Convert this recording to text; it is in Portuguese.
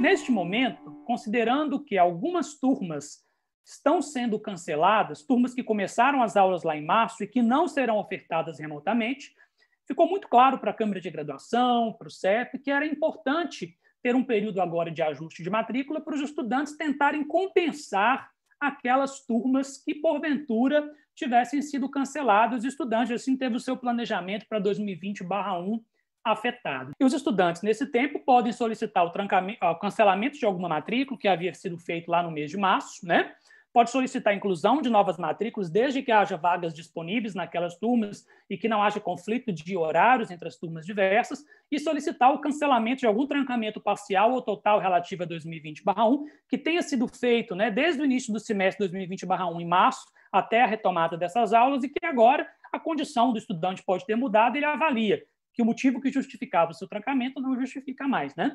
Neste momento, considerando que algumas turmas estão sendo canceladas, turmas que começaram as aulas lá em março e que não serão ofertadas remotamente, ficou muito claro para a Câmara de Graduação, para o CEP, que era importante ter um período agora de ajuste de matrícula para os estudantes tentarem compensar aquelas turmas que, porventura, tivessem sido canceladas. Os estudantes, assim, teve o seu planejamento para 2020-1 afetado. E os estudantes, nesse tempo, podem solicitar o, o cancelamento de alguma matrícula que havia sido feito lá no mês de março, né? Pode solicitar a inclusão de novas matrículas, desde que haja vagas disponíveis naquelas turmas e que não haja conflito de horários entre as turmas diversas, e solicitar o cancelamento de algum trancamento parcial ou total relativo a 2020-1, que tenha sido feito né, desde o início do semestre 2020-1, em março, até a retomada dessas aulas, e que agora a condição do estudante pode ter mudado, ele avalia que o motivo que justificava o seu trancamento não justifica mais, né?